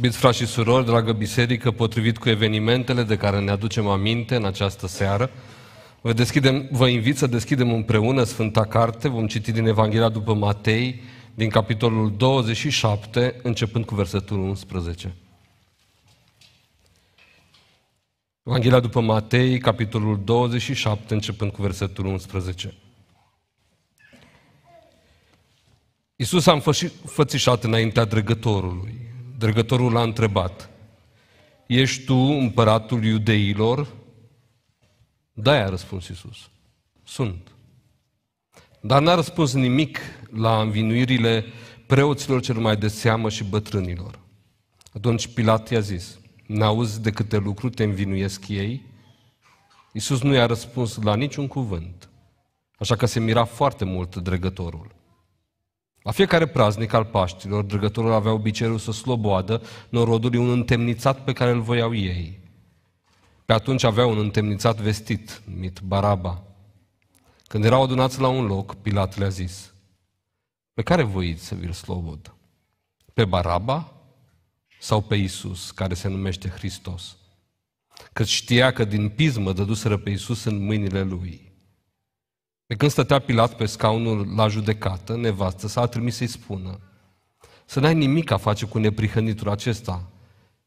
Iubiți frați și surori, dragă biserică, potrivit cu evenimentele de care ne aducem aminte în această seară, vă, deschidem, vă invit să deschidem împreună Sfânta Carte, vom citi din Evanghelia după Matei, din capitolul 27, începând cu versetul 11. Evanghelia după Matei, capitolul 27, începând cu versetul 11. Iisus a înfățișat înaintea drăgătorului Drăgătorul l-a întrebat, Ești tu împăratul iudeilor? Da, a răspuns Iisus. Sunt. Dar n-a răspuns nimic la învinuirile preoților cel mai de seamă și bătrânilor. Atunci Pilat i-a zis, n-auzi de câte lucruri te învinuiesc ei? Iisus nu i-a răspuns la niciun cuvânt, așa că se mira foarte mult drăgătorul. La fiecare praznic al Paștilor, drăgătorul avea obiceiul să sloboadă norodului un întemnițat pe care îl voiau ei. Pe atunci avea un întemnițat vestit, numit Baraba. Când erau adunați la un loc, Pilat le-a zis, pe care voiți să vi-l slobod? Pe Baraba sau pe Isus, care se numește Hristos? Că știa că din pismă dăduseră pe Isus în mâinile lui. Pe când stătea Pilat pe scaunul la judecată, nevastă s-a trimis să-i spună să n-ai nimic a face cu neprihănitul acesta,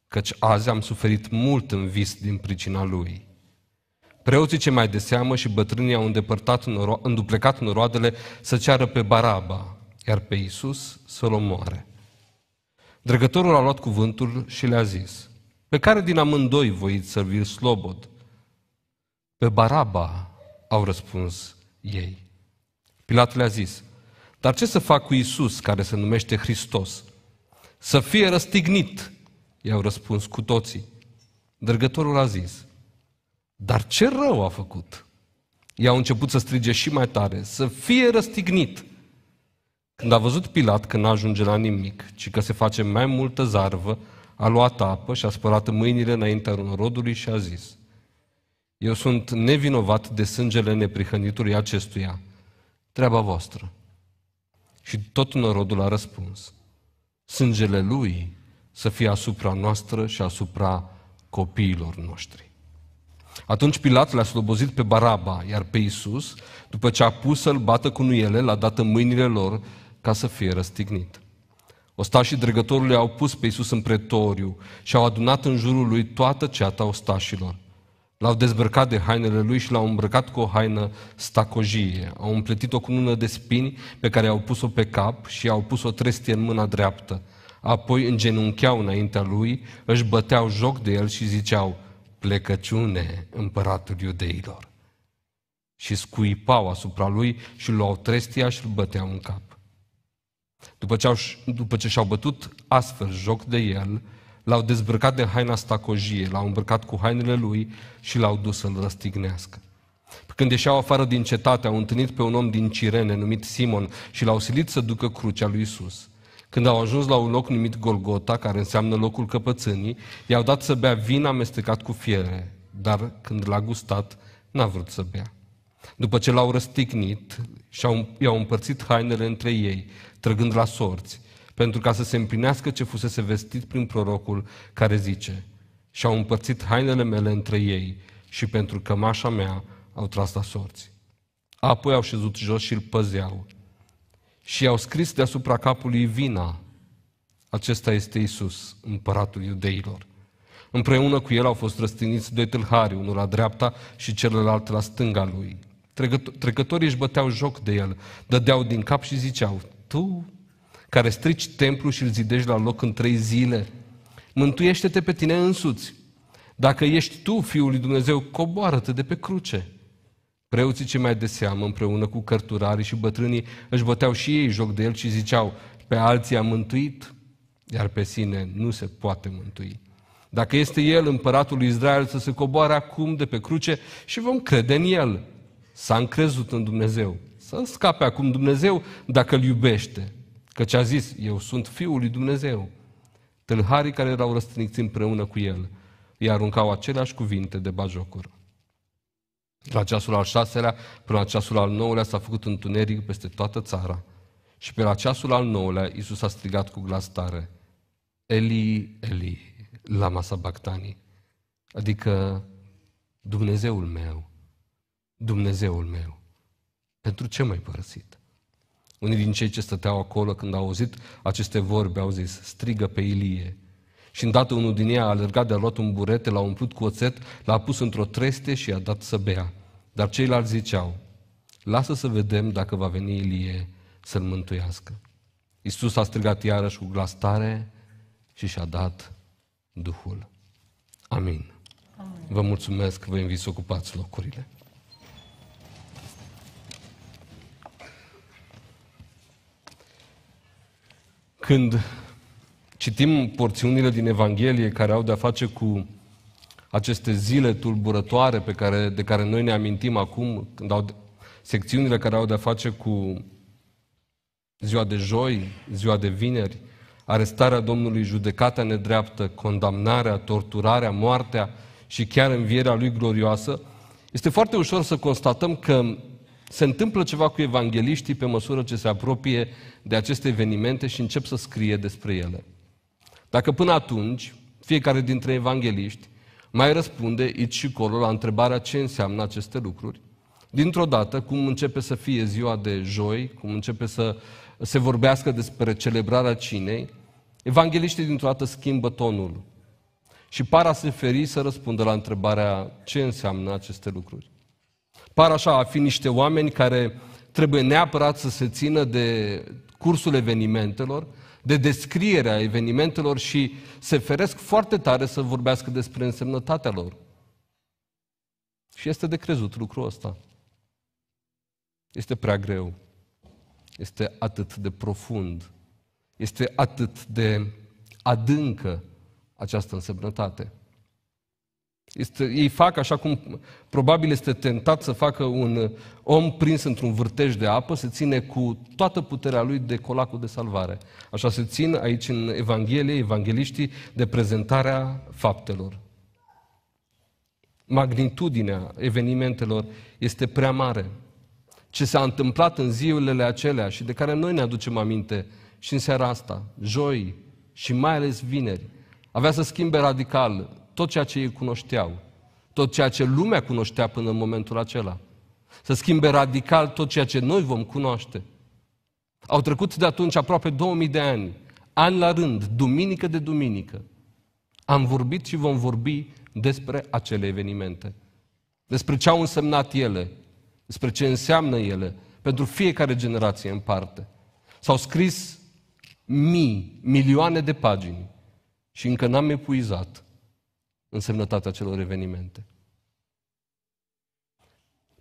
căci azi am suferit mult în vis din pricina lui. Preoții ce mai de seamă și bătrânii au îndepărtat oro- înduplecat roadele să ceară pe Baraba, iar pe Iisus să-l omoare. Drăgătorul a luat cuvântul și le-a zis, pe care din amândoi voi să l slobod? Pe Baraba, au răspuns ei. Pilat le-a zis, dar ce să fac cu Isus, care se numește Hristos? Să fie răstignit, i-au răspuns cu toții. Dărgătorul a zis, dar ce rău a făcut? I-au început să strige și mai tare, să fie răstignit. Când a văzut Pilat că n-ajunge la nimic, ci că se face mai multă zarvă, a luat apă și a spălat mâinile înaintea rodului și a zis, eu sunt nevinovat de sângele neprihănitului acestuia. Treaba voastră. Și tot norodul a răspuns. Sângele lui să fie asupra noastră și asupra copiilor noștri. Atunci Pilat l-a slobozit pe Baraba, iar pe Iisus, după ce a pus să-l bată cu nuiele, l-a dat în mâinile lor ca să fie răstignit. Ostașii dregătorului au pus pe Iisus în pretoriu și au adunat în jurul lui toată ceata ostașilor. L-au dezbrăcat de hainele lui și l-au îmbrăcat cu o haină stacojie. Au împletit-o cu lună de spini pe care au pus-o pe cap și au pus o trestie în mâna dreaptă. Apoi îngenuncheau înaintea lui, își băteau joc de el și ziceau, plecăciune, împăratul iudeilor. Și scuipau asupra lui și luau trestia și îl băteau în cap. După ce, au, după ce și-au bătut astfel joc de el, L-au dezbrăcat de haina stacojie, l-au îmbrăcat cu hainele lui și l-au dus să-l răstignească. Când ieșeau afară din cetate, au întâlnit pe un om din Cirene, numit Simon, și l-au silit să ducă crucea lui Isus. Când au ajuns la un loc numit Golgota, care înseamnă locul căpățânii, i-au dat să bea vin amestecat cu fiere, dar când l-a gustat, n-a vrut să bea. După ce l-au răstignit, și-au, i-au împărțit hainele între ei, trăgând la sorți, pentru ca să se împlinească ce fusese vestit prin prorocul care zice, și-au împărțit hainele mele între ei și pentru cămașa mea au tras la sorți. Apoi au șezut jos și îl păzeau și i-au scris deasupra capului vina. Acesta este Isus, împăratul iudeilor. Împreună cu el au fost răstiniți doi tâlhari, unul la dreapta și celălalt la stânga lui. Trecătorii își băteau joc de el, dădeau din cap și ziceau, tu care strici templul și îl zidești la loc în trei zile. Mântuiește-te pe tine însuți. Dacă ești tu, Fiul lui Dumnezeu, coboară-te de pe cruce. Preoții ce mai de seamă, împreună cu cărturarii și bătrânii, își băteau și ei joc de el și ziceau, pe alții a mântuit, iar pe sine nu se poate mântui. Dacă este el împăratul lui Israel să se coboare acum de pe cruce și vom crede în el. S-a încrezut în Dumnezeu. Să scape acum Dumnezeu dacă îl iubește. Căci a zis, eu sunt Fiul lui Dumnezeu. Tâlharii care erau răstâniți împreună cu el îi aruncau aceleași cuvinte de bajocuri. La ceasul al șaselea până la ceasul al nouălea s-a făcut întuneric peste toată țara. Și pe la ceasul al nouălea Iisus a strigat cu glas tare, Eli, Eli, la masa Bactani, adică Dumnezeul meu, Dumnezeul meu, pentru ce m-ai părăsit? Unii din cei ce stăteau acolo când au auzit aceste vorbe au zis, strigă pe Ilie. Și îndată unul din ei a alergat de a luat un burete, l-a umplut cu oțet, l-a pus într-o treste și i-a dat să bea. Dar ceilalți ziceau, lasă să vedem dacă va veni Ilie să-l mântuiască. Iisus a strigat iarăși cu glas tare și și-a dat Duhul. Amin. Amin. Vă mulțumesc, vă invit să ocupați locurile. Când citim porțiunile din Evanghelie care au de-a face cu aceste zile tulburătoare pe care, de care noi ne amintim acum, când au, secțiunile care au de-a face cu ziua de joi, ziua de vineri, arestarea Domnului, judecata nedreaptă, condamnarea, torturarea, moartea și chiar învierea Lui glorioasă, este foarte ușor să constatăm că se întâmplă ceva cu evangeliștii pe măsură ce se apropie de aceste evenimente și încep să scrie despre ele. Dacă până atunci fiecare dintre evangeliști mai răspunde aici și acolo la întrebarea ce înseamnă aceste lucruri, dintr-o dată, cum începe să fie ziua de joi, cum începe să se vorbească despre celebrarea cinei, evangeliștii dintr-o dată schimbă tonul și par a se feri să răspundă la întrebarea ce înseamnă aceste lucruri. Par așa a fi niște oameni care trebuie neapărat să se țină de cursul evenimentelor, de descrierea evenimentelor și se feresc foarte tare să vorbească despre însemnătatea lor. Și este de crezut lucrul ăsta. Este prea greu. Este atât de profund. Este atât de adâncă această însemnătate. Este, ei fac așa cum probabil este tentat să facă un uh, om prins într-un vârtej de apă, se ține cu toată puterea lui de colacul de salvare. Așa se țin aici în Evanghelie, evangeliștii, de prezentarea faptelor. Magnitudinea evenimentelor este prea mare. Ce s-a întâmplat în zilele acelea și de care noi ne aducem aminte și în seara asta, joi și mai ales vineri, avea să schimbe radical tot ceea ce ei cunoșteau, tot ceea ce lumea cunoștea până în momentul acela. Să schimbe radical tot ceea ce noi vom cunoaște. Au trecut de atunci aproape 2000 de ani, an la rând, duminică de duminică. Am vorbit și vom vorbi despre acele evenimente, despre ce au însemnat ele, despre ce înseamnă ele pentru fiecare generație în parte. S-au scris mii, milioane de pagini și încă n-am epuizat însemnătatea celor evenimente.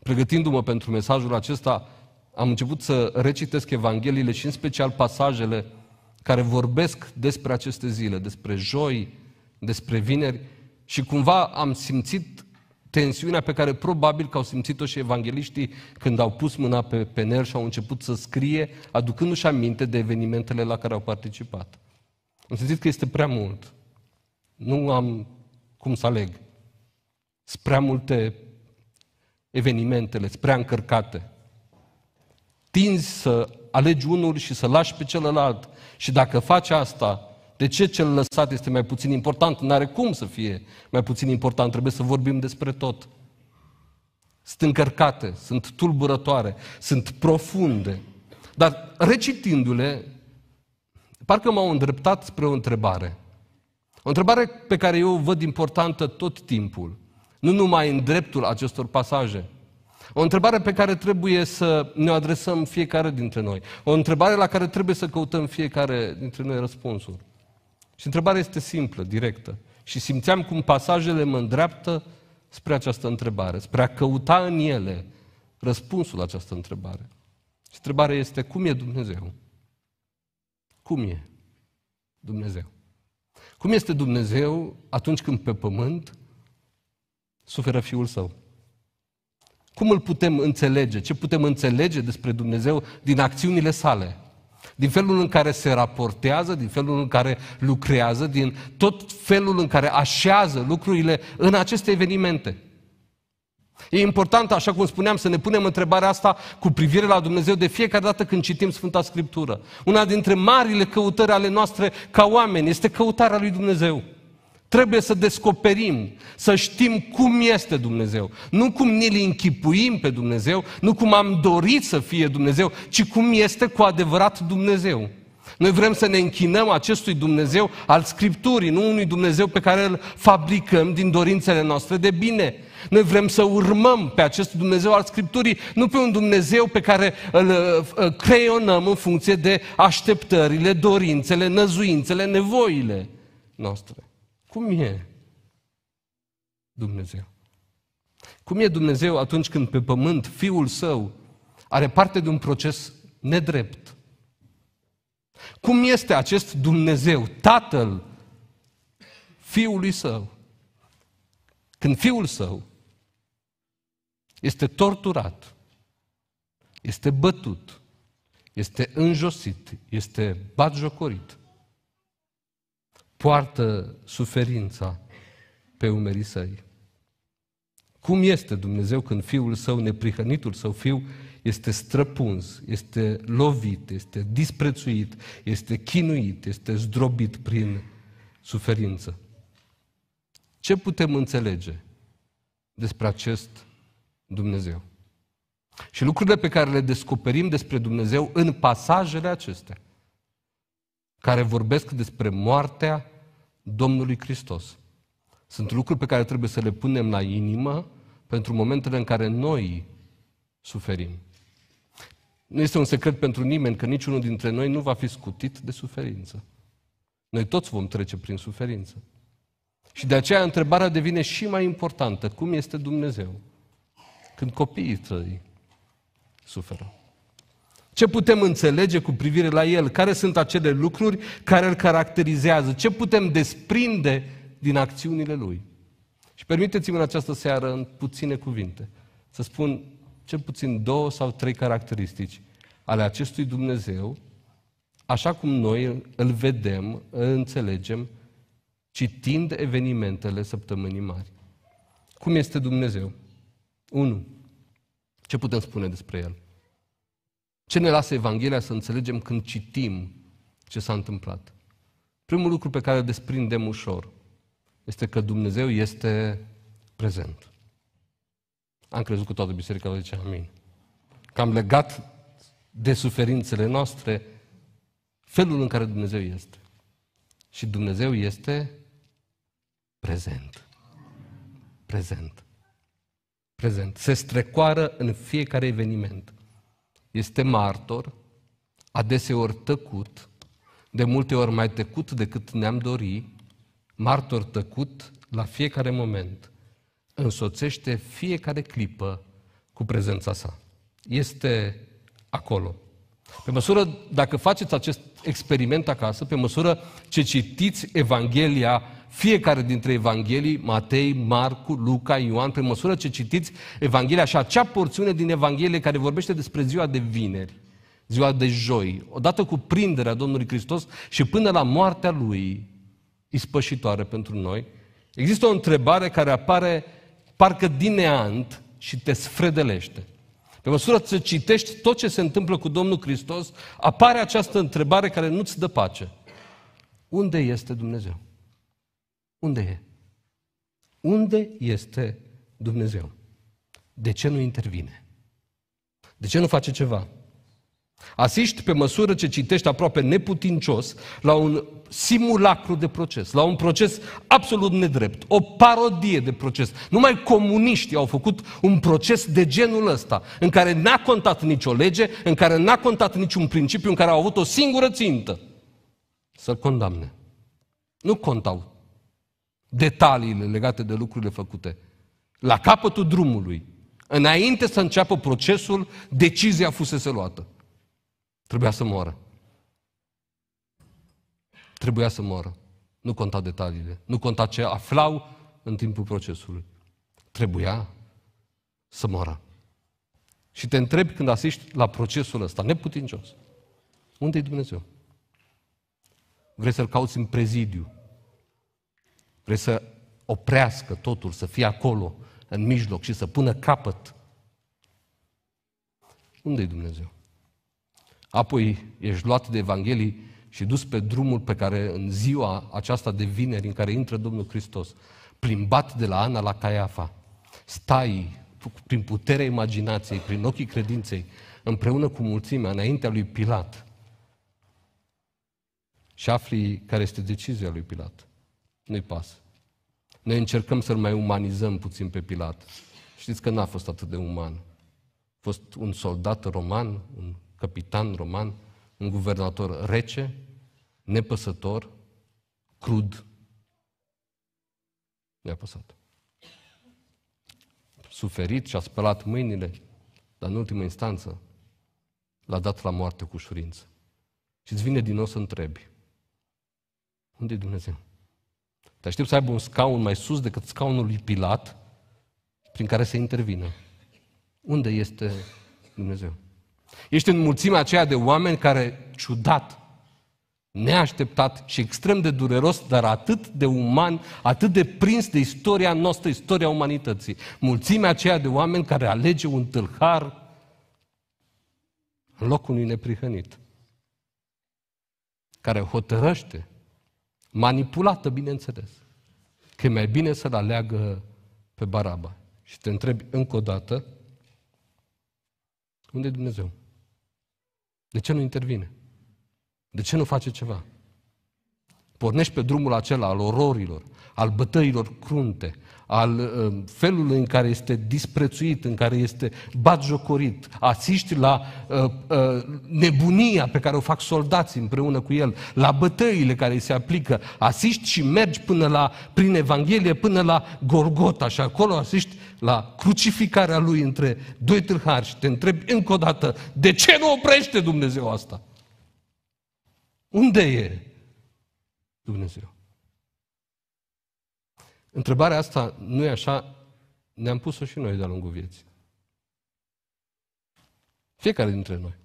Pregătindu-mă pentru mesajul acesta, am început să recitesc Evangheliile și în special pasajele care vorbesc despre aceste zile, despre joi, despre vineri și cumva am simțit tensiunea pe care probabil că au simțit-o și evangeliștii când au pus mâna pe pener și au început să scrie, aducându-și aminte de evenimentele la care au participat. Am simțit că este prea mult. Nu am cum să aleg. Sunt prea multe evenimentele, sunt prea încărcate. Tinzi să alegi unul și să lași pe celălalt. Și dacă faci asta, de ce cel lăsat este mai puțin important? N-are cum să fie mai puțin important, trebuie să vorbim despre tot. Sunt încărcate, sunt tulburătoare, sunt profunde. Dar recitindu-le, parcă m-au îndreptat spre o întrebare. O întrebare pe care eu o văd importantă tot timpul, nu numai în dreptul acestor pasaje, o întrebare pe care trebuie să ne adresăm fiecare dintre noi, o întrebare la care trebuie să căutăm fiecare dintre noi răspunsul. Și întrebarea este simplă, directă. Și simțeam cum pasajele mă îndreaptă spre această întrebare, spre a căuta în ele răspunsul la această întrebare. Și întrebarea este, cum e Dumnezeu? Cum e Dumnezeu? Cum este Dumnezeu atunci când pe pământ suferă Fiul Său? Cum îl putem înțelege? Ce putem înțelege despre Dumnezeu din acțiunile sale? Din felul în care se raportează, din felul în care lucrează, din tot felul în care așează lucrurile în aceste evenimente. E important, așa cum spuneam, să ne punem întrebarea asta cu privire la Dumnezeu de fiecare dată când citim Sfânta Scriptură. Una dintre marile căutări ale noastre ca oameni este căutarea lui Dumnezeu. Trebuie să descoperim, să știm cum este Dumnezeu. Nu cum ne-l închipuim pe Dumnezeu, nu cum am dorit să fie Dumnezeu, ci cum este cu adevărat Dumnezeu. Noi vrem să ne închinăm acestui Dumnezeu al Scripturii, nu unui Dumnezeu pe care îl fabricăm din dorințele noastre de bine, noi vrem să urmăm pe acest Dumnezeu al Scripturii, nu pe un Dumnezeu pe care îl uh, uh, creionăm în funcție de așteptările, dorințele, năzuințele, nevoile noastre. Cum e Dumnezeu? Cum e Dumnezeu atunci când pe pământ Fiul Său are parte de un proces nedrept? Cum este acest Dumnezeu, Tatăl Fiului Său? Când Fiul Său este torturat, este bătut, este înjosit, este batjocorit. Poartă suferința pe umerii săi. Cum este Dumnezeu când Fiul Său, neprihănitul Său Fiu, este străpuns, este lovit, este disprețuit, este chinuit, este zdrobit prin suferință? Ce putem înțelege despre acest Dumnezeu. Și lucrurile pe care le descoperim despre Dumnezeu în pasajele acestea, care vorbesc despre moartea Domnului Hristos. Sunt lucruri pe care trebuie să le punem la inimă pentru momentele în care noi suferim. Nu este un secret pentru nimeni că niciunul dintre noi nu va fi scutit de suferință. Noi toți vom trece prin suferință. Și de aceea întrebarea devine și mai importantă. Cum este Dumnezeu? când copiii tăi suferă? Ce putem înțelege cu privire la el? Care sunt acele lucruri care îl caracterizează? Ce putem desprinde din acțiunile lui? Și permiteți-mi în această seară, în puține cuvinte, să spun cel puțin două sau trei caracteristici ale acestui Dumnezeu, așa cum noi îl vedem, îl înțelegem, citind evenimentele săptămânii mari. Cum este Dumnezeu? 1. Ce putem spune despre el? Ce ne lasă Evanghelia să înțelegem când citim ce s-a întâmplat? Primul lucru pe care îl desprindem ușor este că Dumnezeu este prezent. Am crezut că toată biserica vă zice amin. Că am legat de suferințele noastre felul în care Dumnezeu este. Și Dumnezeu este prezent. Prezent prezent. Se strecoară în fiecare eveniment. Este martor, adeseori tăcut, de multe ori mai tăcut decât ne-am dori, martor tăcut la fiecare moment, însoțește fiecare clipă cu prezența sa. Este acolo. Pe măsură, dacă faceți acest experiment acasă, pe măsură ce citiți Evanghelia fiecare dintre Evanghelii, Matei, Marcu, Luca, Ioan, pe măsură ce citiți Evanghelia și acea porțiune din Evanghelie care vorbește despre ziua de vineri, ziua de joi, odată cu prinderea Domnului Hristos și până la moartea Lui, ispășitoare pentru noi, există o întrebare care apare parcă din neant și te sfredelește. Pe măsură ce citești tot ce se întâmplă cu Domnul Hristos, apare această întrebare care nu-ți dă pace. Unde este Dumnezeu? Unde e? Unde este Dumnezeu? De ce nu intervine? De ce nu face ceva? Asiști pe măsură ce citești aproape neputincios la un simulacru de proces, la un proces absolut nedrept, o parodie de proces. Numai comuniștii au făcut un proces de genul ăsta, în care n-a contat nicio lege, în care n-a contat niciun principiu, în care au avut o singură țintă. Să-l condamne. Nu contau detaliile legate de lucrurile făcute. La capătul drumului, înainte să înceapă procesul, decizia fusese luată. Trebuia să moară. Trebuia să moară. Nu conta detaliile, nu conta ce aflau în timpul procesului. Trebuia să moară. Și te întrebi când asiști la procesul ăsta, neputincios, unde e Dumnezeu? Vrei să-L cauți în prezidiu, Vrei să oprească totul, să fie acolo, în mijloc și să pună capăt. Unde-i Dumnezeu? Apoi ești luat de Evanghelie și dus pe drumul pe care în ziua aceasta de vineri în care intră Domnul Hristos, plimbat de la Ana la Caiafa, stai prin puterea imaginației, prin ochii credinței, împreună cu mulțimea, înaintea lui Pilat. Și afli care este decizia lui Pilat. Nu-i pasă. Noi încercăm să-l mai umanizăm puțin pe Pilat. Știți că n-a fost atât de uman. A fost un soldat roman, un capitan roman, un guvernator rece, nepăsător, crud. Nu-i păsat. Suferit și a spălat mâinile, dar în ultimă instanță l-a dat la moarte cu ușurință. Și îți vine din nou să întrebi. Unde e Dumnezeu? Te aștept să aibă un scaun mai sus decât scaunul lui Pilat, prin care se intervină. Unde este Dumnezeu? Ești în mulțimea aceea de oameni care, ciudat, neașteptat și extrem de dureros, dar atât de uman, atât de prins de istoria noastră, istoria umanității. Mulțimea aceea de oameni care alege un tâlhar în locul unui neprihănit, care hotărăște Manipulată, bineînțeles. Că e mai bine să-l aleagă pe Baraba. Și te întrebi încă o dată, unde e Dumnezeu? De ce nu intervine? De ce nu face ceva? Pornești pe drumul acela al ororilor, al bătăilor crunte, al uh, felului în care este disprețuit, în care este batjocorit. Asiști la uh, uh, nebunia pe care o fac soldații împreună cu el, la bătăile care îi se aplică. Asiști și mergi până la, prin Evanghelie până la Gorgota și acolo asiști la crucificarea lui între doi tâlhari și te întrebi încă o dată, de ce nu oprește Dumnezeu asta? Unde e Dumnezeu? Întrebarea asta, nu e așa, ne-am pus-o și noi de-a lungul vieții. Fiecare dintre noi.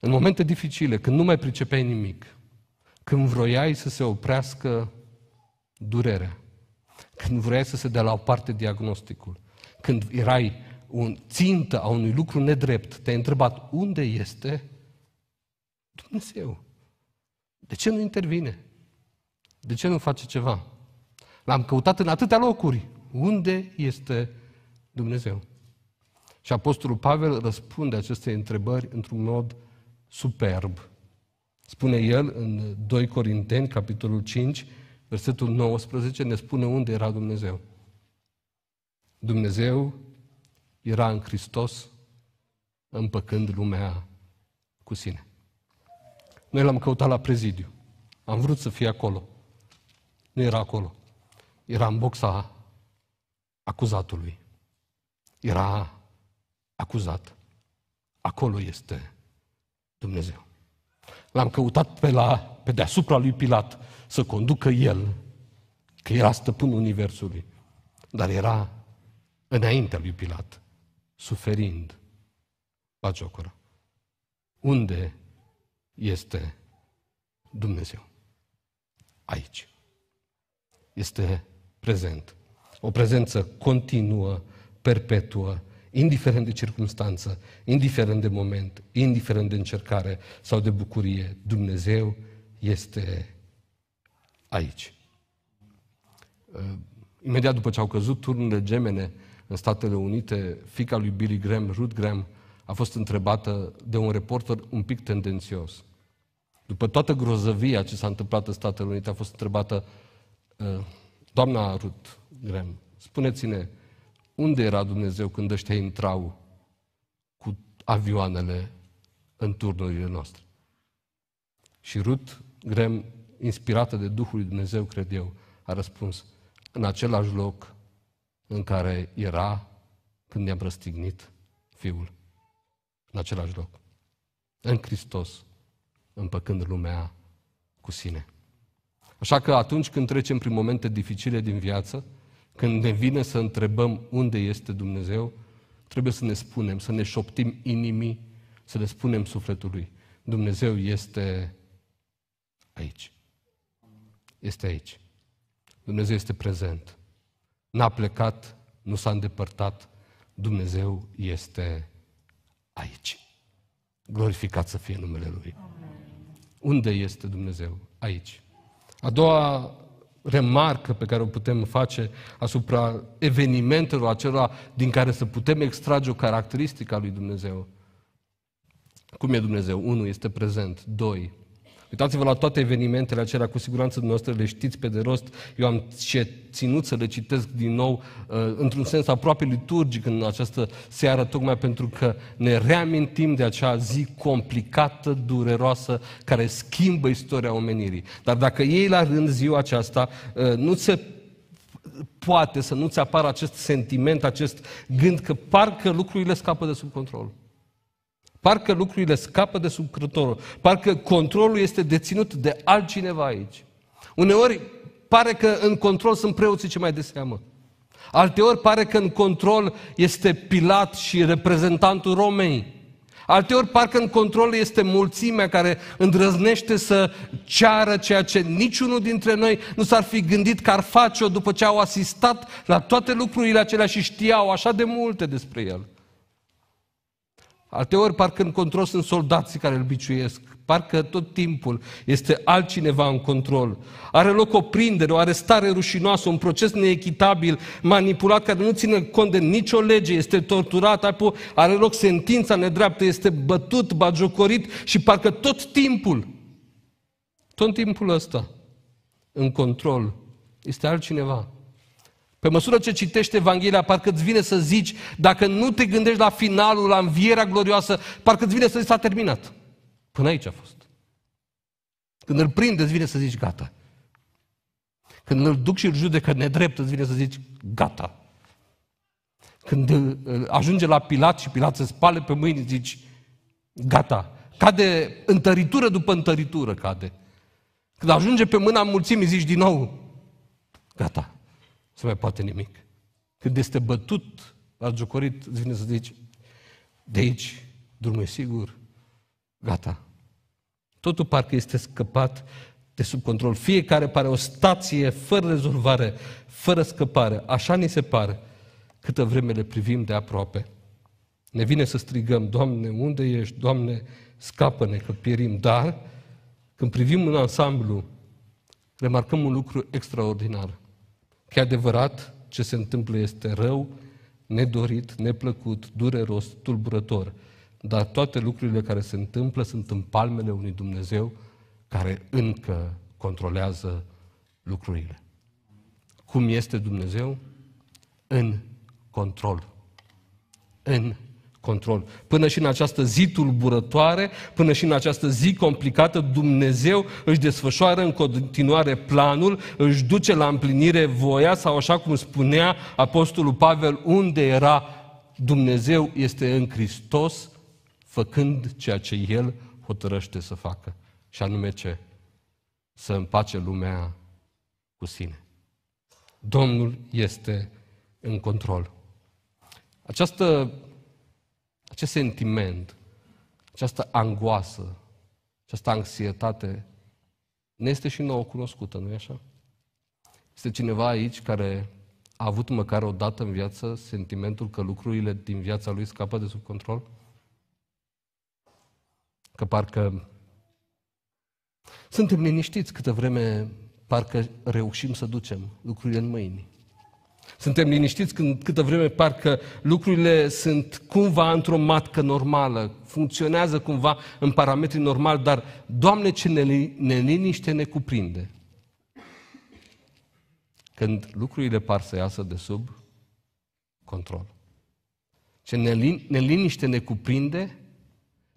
În momente dificile, când nu mai pricepeai nimic, când vroiai să se oprească durerea, când vroiai să se dea la o parte diagnosticul, când erai un țintă a unui lucru nedrept, te-ai întrebat unde este Dumnezeu? De ce nu intervine? De ce nu face ceva? L-am căutat în atâtea locuri. Unde este Dumnezeu? Și Apostolul Pavel răspunde aceste întrebări într-un mod superb. Spune el în 2 Corinteni, capitolul 5, versetul 19, ne spune unde era Dumnezeu. Dumnezeu era în Hristos, împăcând lumea cu sine. Noi l-am căutat la prezidiu. Am vrut să fie acolo nu era acolo. Era în boxa acuzatului. Era acuzat. Acolo este Dumnezeu. L-am căutat pe, la, pe deasupra lui Pilat să conducă el, că era stăpânul Universului, dar era înaintea lui Pilat, suferind la ciocură. Unde este Dumnezeu? Aici este prezent. O prezență continuă, perpetuă, indiferent de circunstanță, indiferent de moment, indiferent de încercare sau de bucurie, Dumnezeu este aici. Uh, imediat după ce au căzut turnurile gemene în Statele Unite, fica lui Billy Graham, Ruth Graham, a fost întrebată de un reporter un pic tendențios. După toată grozăvia ce s-a întâmplat în Statele Unite, a fost întrebată Eh, doamna Rut Grem, spuneți-ne, unde era Dumnezeu când ăștia intrau cu avioanele în turnurile noastre? Și Rut Grem, inspirată de Duhul lui Dumnezeu, cred eu, a răspuns, în același loc în care era când i am răstignit Fiul. În același loc. În Hristos, împăcând lumea cu sine. Așa că atunci când trecem prin momente dificile din viață, când ne vine să întrebăm unde este Dumnezeu, trebuie să ne spunem, să ne șoptim inimii, să ne spunem sufletului, Dumnezeu este aici. Este aici. Dumnezeu este prezent. N-a plecat, nu s-a îndepărtat. Dumnezeu este aici. Glorificat să fie numele Lui. Amen. Unde este Dumnezeu? Aici. A doua remarcă pe care o putem face asupra evenimentelor acelora din care să putem extrage o caracteristică a lui Dumnezeu. Cum e Dumnezeu? Unu, este prezent. Doi, Uitați-vă la toate evenimentele acelea, cu siguranță dumneavoastră le știți pe de rost. Eu am ținut să le citesc din nou, uh, într-un sens aproape liturgic în această seară, tocmai pentru că ne reamintim de acea zi complicată, dureroasă, care schimbă istoria omenirii. Dar dacă ei la rând ziua aceasta uh, nu se poate să nu-ți apară acest sentiment, acest gând că parcă lucrurile scapă de sub control. Parcă lucrurile scapă de sub crătorul. Parcă controlul este deținut de altcineva aici. Uneori pare că în control sunt preoții ce mai de seamă. Alteori pare că în control este Pilat și reprezentantul Romei. Alteori parcă în control este mulțimea care îndrăznește să ceară ceea ce niciunul dintre noi nu s-ar fi gândit că ar face-o după ce au asistat la toate lucrurile acelea și știau așa de multe despre el. Alteori parcă în control sunt soldații care îl biciuiesc. Parcă tot timpul este altcineva în control. Are loc o prindere, o arestare rușinoasă, un proces neechitabil, manipulat, care nu ține cont de nicio lege, este torturat, apoi are loc sentința nedreaptă, este bătut, bagiocorit și parcă tot timpul, tot timpul ăsta, în control, este altcineva. Pe măsură ce citești Evanghelia, parcă îți vine să zici, dacă nu te gândești la finalul, la învierea glorioasă, parcă îți vine să zici, s-a terminat. Până aici a fost. Când îl prinde, îți vine să zici, gata. Când îl duc și îl judecă nedrept, îți vine să zici, gata. Când ajunge la Pilat și Pilat se spală pe mâini, zici, gata. Cade întăritură după întăritură, cade. Când ajunge pe mâna mulțimii, zici din nou, gata se mai poate nimic. Când este bătut, jucorit, îți vine să zici, de aici, drumul e sigur, gata. Totul parcă este scăpat de sub control. Fiecare pare o stație fără rezolvare, fără scăpare. Așa ni se pare câtă vreme le privim de aproape. Ne vine să strigăm, Doamne, unde ești? Doamne, scapă-ne că pierim. Dar, când privim în ansamblu, remarcăm un lucru extraordinar. Că adevărat, ce se întâmplă este rău, nedorit, neplăcut, dureros, tulburător. Dar toate lucrurile care se întâmplă sunt în palmele unui Dumnezeu care încă controlează lucrurile. Cum este Dumnezeu? În control. În control. Până și în această zi tulburătoare, până și în această zi complicată, Dumnezeu își desfășoară în continuare planul, își duce la împlinire voia sau așa cum spunea Apostolul Pavel, unde era Dumnezeu este în Hristos, făcând ceea ce El hotărăște să facă. Și anume ce? Să împace lumea cu sine. Domnul este în control. Această acest sentiment, această angoasă, această anxietate, ne este și nouă cunoscută, nu-i așa? Este cineva aici care a avut măcar o dată în viață sentimentul că lucrurile din viața lui scapă de sub control? Că parcă suntem liniștiți câtă vreme parcă reușim să ducem lucrurile în mâini. Suntem liniștiți când, câtă vreme parcă lucrurile sunt cumva într-o matcă normală, funcționează cumva în parametri normali, dar, Doamne, ce neliniște ne cuprinde. Când lucrurile par să iasă de sub control. Ce neliniște ne cuprinde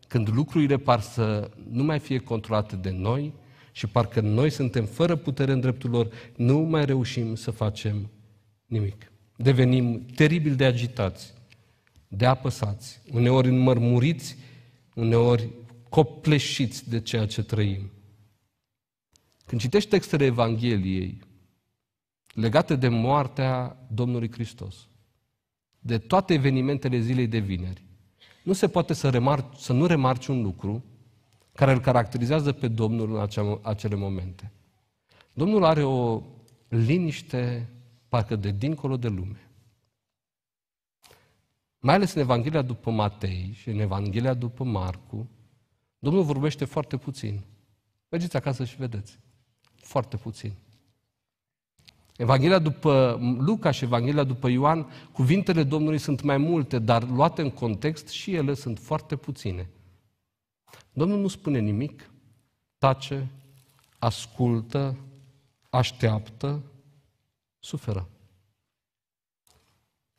când lucrurile par să nu mai fie controlate de noi și parcă noi suntem fără putere în dreptul lor, nu mai reușim să facem Nimic. Devenim teribil de agitați, de apăsați, uneori înmărmuriți, uneori copleșiți de ceea ce trăim. Când citești textele Evangheliei legate de moartea Domnului Hristos, de toate evenimentele zilei de vineri, nu se poate să, remarci, să nu remarci un lucru care îl caracterizează pe Domnul în acele momente. Domnul are o liniște parcă de dincolo de lume. Mai ales în Evanghelia după Matei și în Evanghelia după Marcu, Domnul vorbește foarte puțin. Mergeți acasă și vedeți. Foarte puțin. Evanghelia după Luca și Evanghelia după Ioan, cuvintele Domnului sunt mai multe, dar luate în context și ele sunt foarte puține. Domnul nu spune nimic, tace, ascultă, așteaptă, suferă.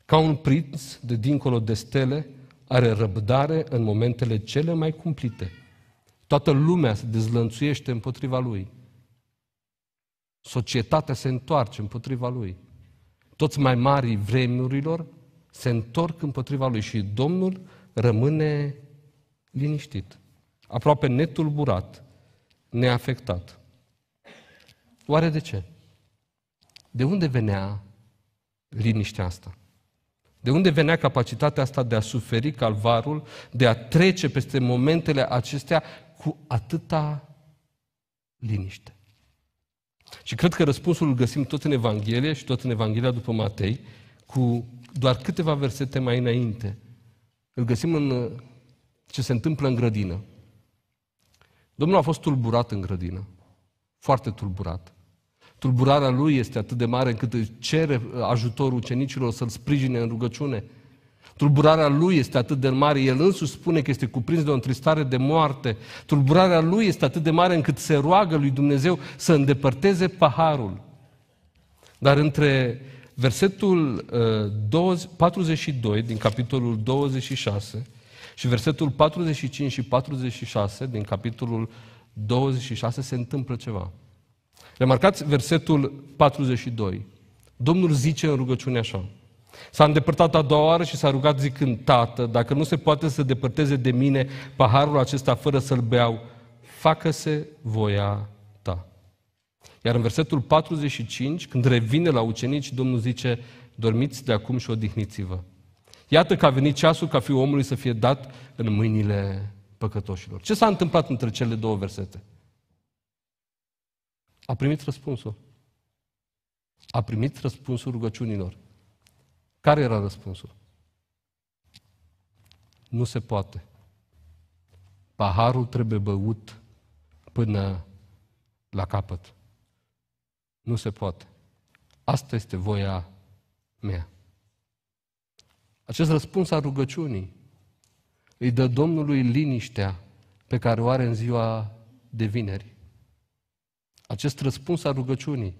Ca un prinț de dincolo de stele, are răbdare în momentele cele mai cumplite. Toată lumea se dezlănțuiește împotriva lui. Societatea se întoarce împotriva lui. Toți mai mari vremurilor se întorc împotriva lui și Domnul rămâne liniștit, aproape netulburat, neafectat. Oare de ce? de unde venea liniștea asta? De unde venea capacitatea asta de a suferi calvarul, de a trece peste momentele acestea cu atâta liniște? Și cred că răspunsul îl găsim tot în Evanghelie și tot în Evanghelia după Matei, cu doar câteva versete mai înainte. Îl găsim în uh, ce se întâmplă în grădină. Domnul a fost tulburat în grădină, foarte tulburat. Tulburarea lui este atât de mare încât îi cere ajutorul ucenicilor să-l sprijine în rugăciune. Tulburarea lui este atât de mare, el însuși spune că este cuprins de o întristare de moarte. Tulburarea lui este atât de mare încât se roagă lui Dumnezeu să îndepărteze paharul. Dar între versetul 42 uh, din capitolul 26 și versetul 45 și 46 din capitolul 26 se întâmplă ceva. Remarcați versetul 42. Domnul zice în rugăciune așa. S-a îndepărtat a doua oară și s-a rugat zicând, Tată, dacă nu se poate să depărteze de mine paharul acesta fără să-l beau, facă-se voia ta. Iar în versetul 45, când revine la ucenici, Domnul zice, dormiți de acum și odihniți-vă. Iată că a venit ceasul ca fiul omului să fie dat în mâinile păcătoșilor. Ce s-a întâmplat între cele două versete? A primit răspunsul. A primit răspunsul rugăciunilor. Care era răspunsul? Nu se poate. Paharul trebuie băut până la capăt. Nu se poate. Asta este voia mea. Acest răspuns a rugăciunii îi dă Domnului liniștea pe care o are în ziua de vineri. Acest răspuns al rugăciunii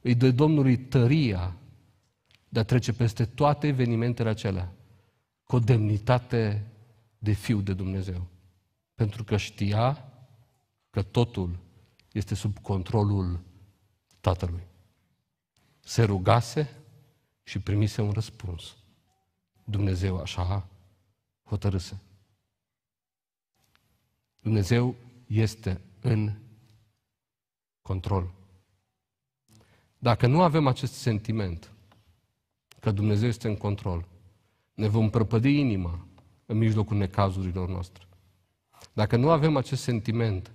îi dă Domnului tăria de a trece peste toate evenimentele acelea cu o demnitate de fiu de Dumnezeu. Pentru că știa că totul este sub controlul Tatălui. Se rugase și primise un răspuns. Dumnezeu așa hotărâse. Dumnezeu este în control. Dacă nu avem acest sentiment că Dumnezeu este în control, ne vom prăpădi inima în mijlocul necazurilor noastre. Dacă nu avem acest sentiment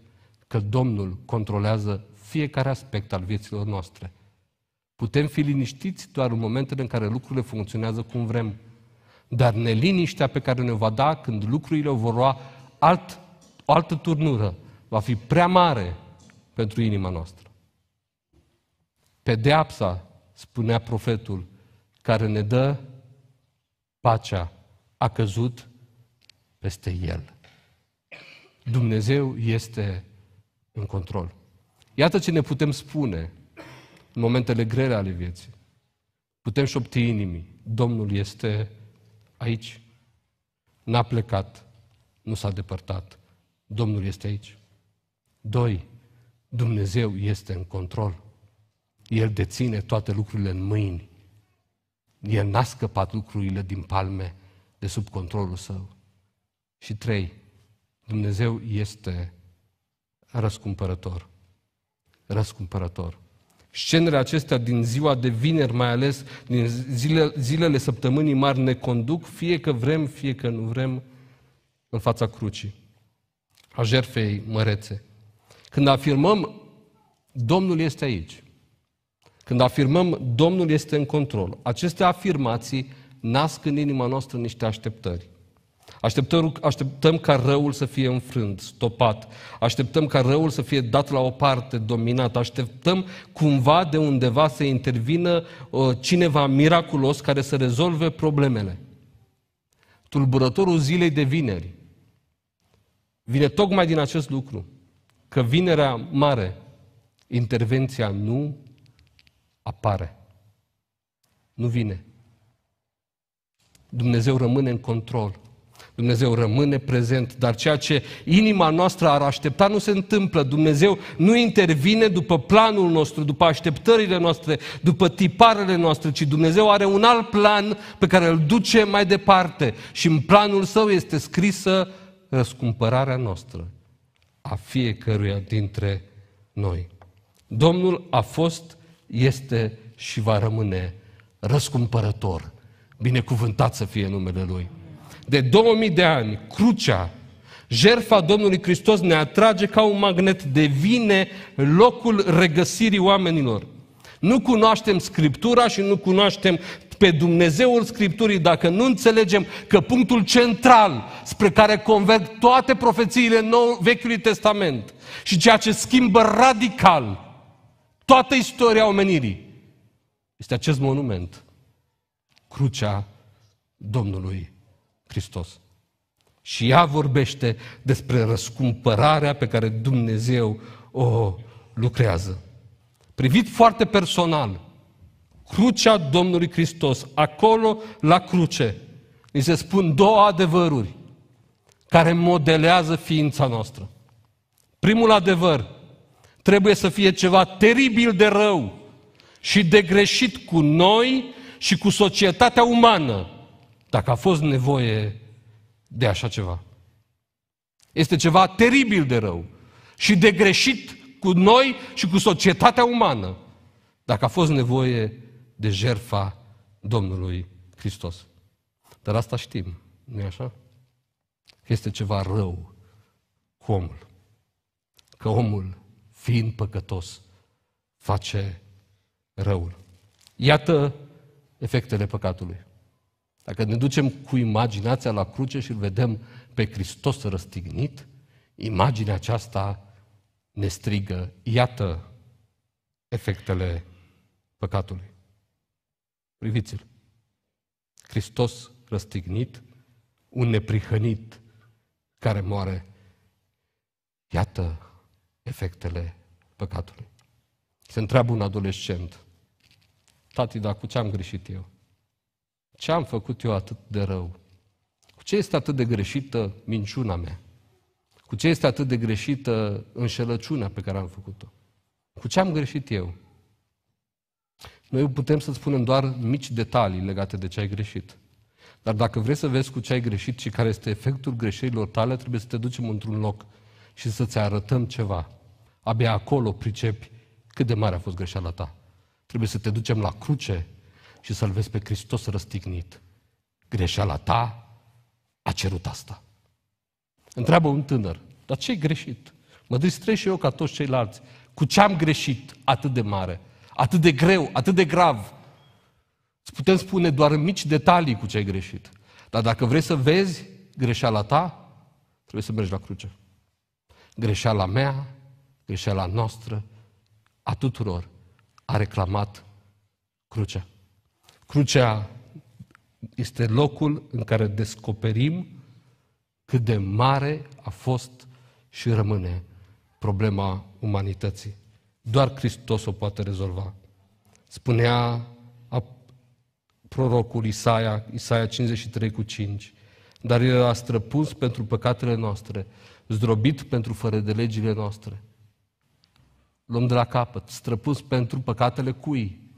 că Domnul controlează fiecare aspect al vieților noastre, putem fi liniștiți doar în momentele în care lucrurile funcționează cum vrem. Dar neliniștea pe care ne va da când lucrurile vor lua alt, o altă turnură va fi prea mare pentru inima noastră. Pedeapsa, spunea profetul, care ne dă pacea, a căzut peste el. Dumnezeu este în control. Iată ce ne putem spune în momentele grele ale vieții. Putem șopti inimii. Domnul este aici. N-a plecat, nu s-a depărtat. Domnul este aici. Doi, Dumnezeu este în control. El deține toate lucrurile în mâini. El n-a scăpat lucrurile din palme de sub controlul său. Și trei, Dumnezeu este răscumpărător. Răscumpărător. Scenele acestea din ziua de vineri, mai ales din zile, zilele săptămânii mari, ne conduc, fie că vrem, fie că nu vrem, în fața crucii, a jerfei mărețe. Când afirmăm, Domnul este aici. Când afirmăm, Domnul este în control. Aceste afirmații nasc în inima noastră niște așteptări. Așteptăm, așteptăm ca răul să fie înfrânt, stopat. Așteptăm ca răul să fie dat la o parte, dominat. Așteptăm cumva de undeva să intervină uh, cineva miraculos care să rezolve problemele. Tulburătorul zilei de vineri vine tocmai din acest lucru că vinerea mare intervenția nu apare. Nu vine. Dumnezeu rămâne în control. Dumnezeu rămâne prezent, dar ceea ce inima noastră ar aștepta nu se întâmplă. Dumnezeu nu intervine după planul nostru, după așteptările noastre, după tiparele noastre, ci Dumnezeu are un alt plan pe care îl duce mai departe. Și în planul său este scrisă răscumpărarea noastră a fiecăruia dintre noi. Domnul a fost, este și va rămâne răscumpărător. Binecuvântat să fie numele Lui. De 2000 de ani, crucea, jertfa Domnului Hristos ne atrage ca un magnet, devine locul regăsirii oamenilor. Nu cunoaștem Scriptura și nu cunoaștem pe Dumnezeul Scripturii dacă nu înțelegem că punctul central spre care converg toate profețiile nou, Vechiului Testament și ceea ce schimbă radical toată istoria omenirii este acest monument, crucea Domnului Hristos. Și ea vorbește despre răscumpărarea pe care Dumnezeu o lucrează. Privit foarte personal, Crucea Domnului Hristos. Acolo, la cruce, ni se spun două adevăruri care modelează ființa noastră. Primul adevăr trebuie să fie ceva teribil de rău și de greșit cu noi și cu societatea umană, dacă a fost nevoie de așa ceva. Este ceva teribil de rău și de greșit cu noi și cu societatea umană, dacă a fost nevoie de jerfa Domnului Hristos. Dar asta știm, nu-i așa? Că este ceva rău cu omul. Că omul, fiind păcătos, face răul. Iată efectele păcatului. Dacă ne ducem cu imaginația la cruce și îl vedem pe Hristos răstignit, imaginea aceasta ne strigă, iată efectele păcatului. Priviți-l. Hristos răstignit, un neprihănit care moare. Iată efectele păcatului. Se întreabă un adolescent, tati, dar cu ce am greșit eu? Ce am făcut eu atât de rău? Cu ce este atât de greșită minciuna mea? Cu ce este atât de greșită înșelăciunea pe care am făcut-o? Cu ce am greșit eu? Noi putem să spunem doar mici detalii legate de ce ai greșit. Dar dacă vrei să vezi cu ce ai greșit și care este efectul greșelilor tale, trebuie să te ducem într-un loc și să-ți arătăm ceva. Abia acolo pricepi cât de mare a fost greșeala ta. Trebuie să te ducem la cruce și să-L vezi pe Hristos răstignit. Greșeala ta a cerut asta. Întreabă un tânăr, dar ce ai greșit? Mă distrez și eu ca toți ceilalți. Cu ce am greșit atât de mare? atât de greu, atât de grav. Îți putem spune doar în mici detalii cu ce ai greșit. Dar dacă vrei să vezi greșeala ta, trebuie să mergi la cruce. Greșeala mea, greșeala noastră, a tuturor, a reclamat crucea. Crucea este locul în care descoperim cât de mare a fost și rămâne problema umanității. Doar Hristos o poate rezolva. Spunea a prorocul Isaia, Isaia 53 cu 5, dar el a străpuns pentru păcatele noastre, zdrobit pentru fără de legile noastre. Luăm de la capăt, străpuns pentru păcatele cui?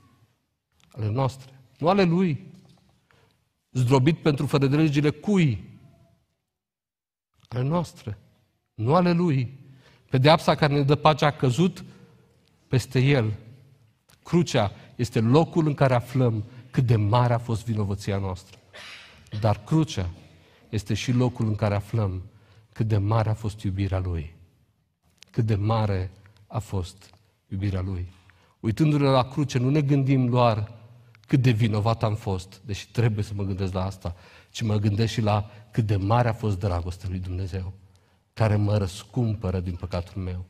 Ale noastre, nu ale lui. Zdrobit pentru fără de legile cui? Ale noastre, nu ale lui. Pedeapsa care ne dă pacea a căzut peste el. Crucea este locul în care aflăm cât de mare a fost vinovăția noastră. Dar crucea este și locul în care aflăm cât de mare a fost iubirea lui. Cât de mare a fost iubirea lui. Uitându-ne la cruce, nu ne gândim doar cât de vinovat am fost, deși trebuie să mă gândesc la asta, ci mă gândesc și la cât de mare a fost dragostea lui Dumnezeu, care mă răscumpără din păcatul meu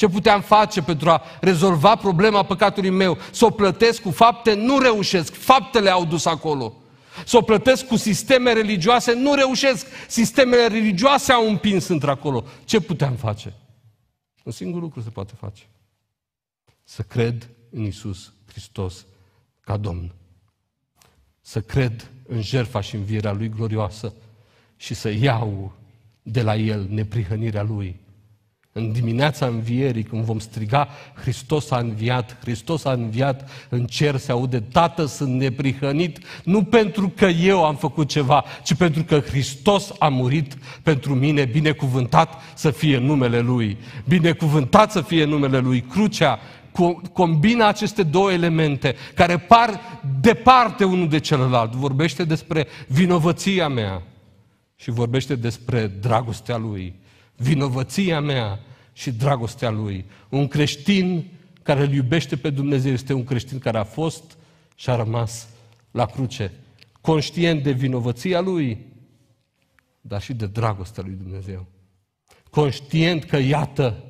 ce puteam face pentru a rezolva problema păcatului meu? Să o plătesc cu fapte? Nu reușesc. Faptele au dus acolo. Să o plătesc cu sisteme religioase? Nu reușesc. Sistemele religioase au împins într-acolo. Ce puteam face? Un singur lucru se poate face. Să cred în Isus Hristos ca Domn. Să cred în jertfa și învierea Lui glorioasă și să iau de la El neprihănirea Lui în dimineața învierii, când vom striga, Hristos a înviat, Hristos a înviat, în cer se aude, Tată, sunt neprihănit, nu pentru că eu am făcut ceva, ci pentru că Hristos a murit pentru mine, binecuvântat să fie numele Lui, binecuvântat să fie numele Lui, crucea, combina aceste două elemente care par departe unul de celălalt. Vorbește despre vinovăția mea și vorbește despre dragostea lui vinovăția mea și dragostea lui. Un creștin care îl iubește pe Dumnezeu este un creștin care a fost și a rămas la cruce, conștient de vinovăția lui, dar și de dragostea lui Dumnezeu. Conștient că, iată,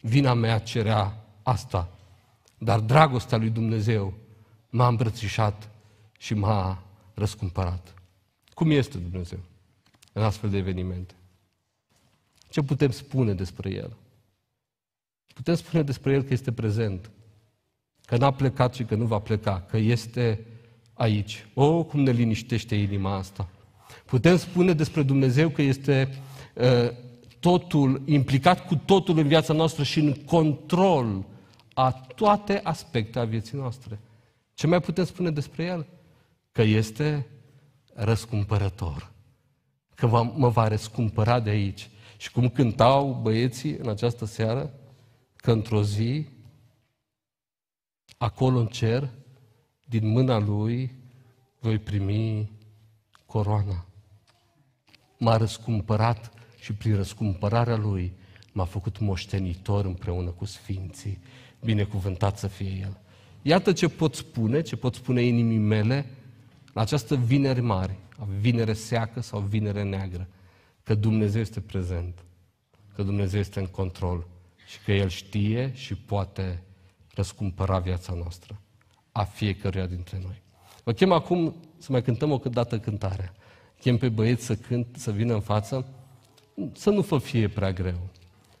vina mea cerea asta, dar dragostea lui Dumnezeu m-a îmbrățișat și m-a răscumpărat. Cum este Dumnezeu în astfel de evenimente? Ce putem spune despre El? Putem spune despre El că este prezent, că n-a plecat și că nu va pleca, că este aici. O, oh, cum ne liniștește inima asta! Putem spune despre Dumnezeu că este uh, totul, implicat cu totul în viața noastră și în control a toate aspecte a vieții noastre. Ce mai putem spune despre El? Că este răscumpărător. Că va, mă va răscumpăra de aici și cum cântau băieții în această seară, că într-o zi, acolo în cer, din mâna lui, voi primi coroana. M-a răscumpărat și prin răscumpărarea lui m-a făcut moștenitor împreună cu sfinții. Binecuvântat să fie el. Iată ce pot spune, ce pot spune inimii mele la această vineri mare, vinere seacă sau vinere neagră că Dumnezeu este prezent, că Dumnezeu este în control și că El știe și poate răscumpăra viața noastră, a fiecăruia dintre noi. Vă chem acum să mai cântăm o dată cântarea. Chem pe băieți să, cânt, să vină în față, să nu vă fie prea greu.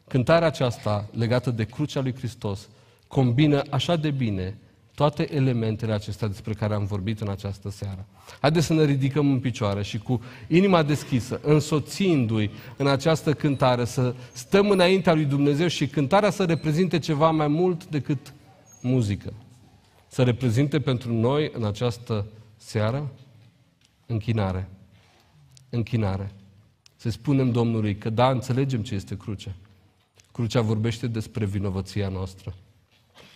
Cântarea aceasta legată de crucea lui Hristos combină așa de bine toate elementele acestea despre care am vorbit în această seară. Haideți să ne ridicăm în picioare și cu inima deschisă, însoțindu-i în această cântare, să stăm înaintea lui Dumnezeu și cântarea să reprezinte ceva mai mult decât muzică. Să reprezinte pentru noi în această seară închinare. Închinare. Să spunem Domnului că da, înțelegem ce este crucea. Crucea vorbește despre vinovăția noastră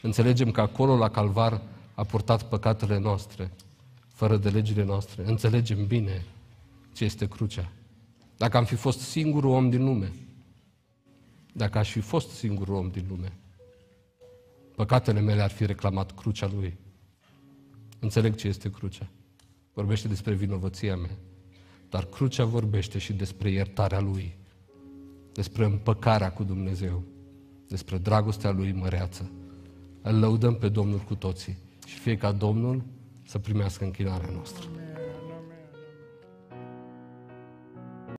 înțelegem că acolo, la Calvar, a purtat păcatele noastre, fără de legile noastre. Înțelegem bine ce este crucea. Dacă am fi fost singurul om din lume, dacă aș fi fost singurul om din lume, păcatele mele ar fi reclamat crucea lui. Înțeleg ce este crucea. Vorbește despre vinovăția mea. Dar crucea vorbește și despre iertarea lui, despre împăcarea cu Dumnezeu, despre dragostea lui măreață îl lăudăm pe Domnul cu toții și fie ca Domnul să primească închinarea noastră. Amen.